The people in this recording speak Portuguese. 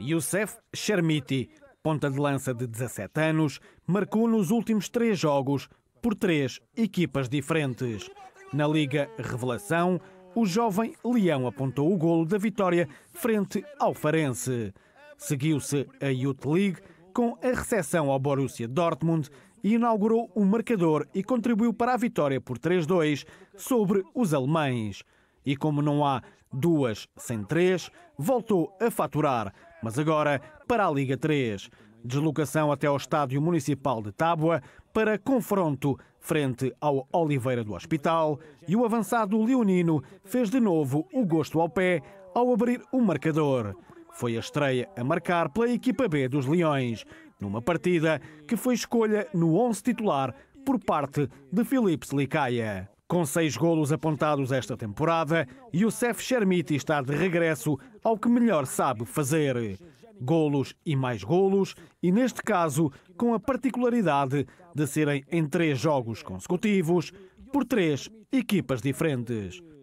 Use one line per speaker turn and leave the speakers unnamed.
Youssef Shermiti, ponta de lança de 17 anos, marcou nos últimos três jogos por três equipas diferentes. Na Liga Revelação, o jovem Leão apontou o golo da vitória frente ao Farense. Seguiu-se a Youth League com a recepção ao Borussia Dortmund e inaugurou o um marcador e contribuiu para a vitória por 3-2 sobre os alemães. E como não há duas sem três, voltou a faturar, mas agora para a Liga 3. Deslocação até ao Estádio Municipal de Tábua para confronto frente ao Oliveira do Hospital e o avançado Leonino fez de novo o gosto ao pé ao abrir o marcador. Foi a estreia a marcar pela equipa B dos Leões, numa partida que foi escolha no 11 titular por parte de Filipe Slicaia. Com seis golos apontados esta temporada, Youssef Chermiti está de regresso ao que melhor sabe fazer. Golos e mais golos, e neste caso com a particularidade de serem em três jogos consecutivos, por três equipas diferentes.